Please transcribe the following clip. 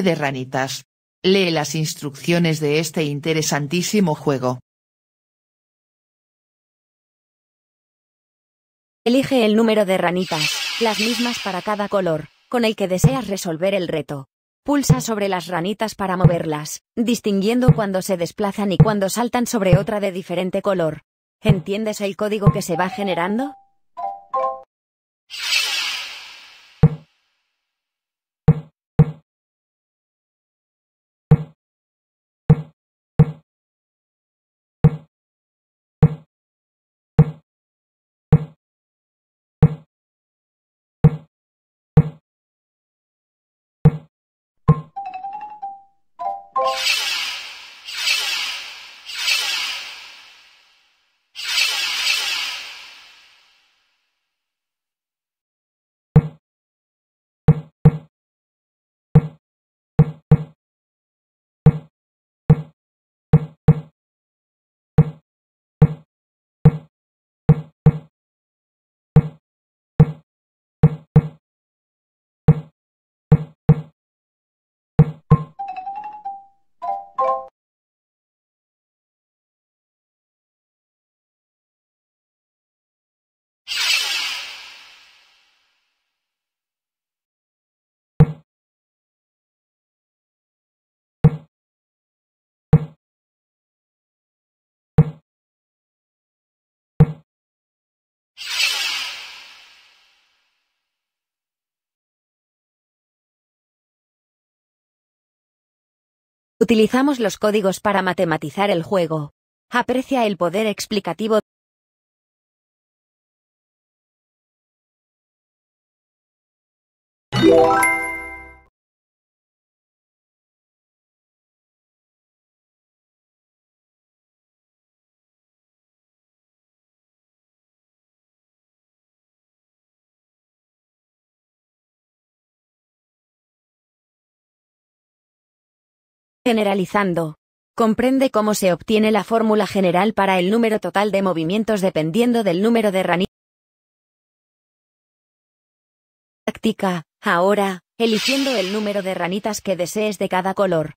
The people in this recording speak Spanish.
de ranitas. Lee las instrucciones de este interesantísimo juego. Elige el número de ranitas, las mismas para cada color, con el que deseas resolver el reto. Pulsa sobre las ranitas para moverlas, distinguiendo cuando se desplazan y cuando saltan sobre otra de diferente color. ¿Entiendes el código que se va generando? Utilizamos los códigos para matematizar el juego. Aprecia el poder explicativo Generalizando. Comprende cómo se obtiene la fórmula general para el número total de movimientos dependiendo del número de ranitas. Táctica, ahora, eligiendo el número de ranitas que desees de cada color.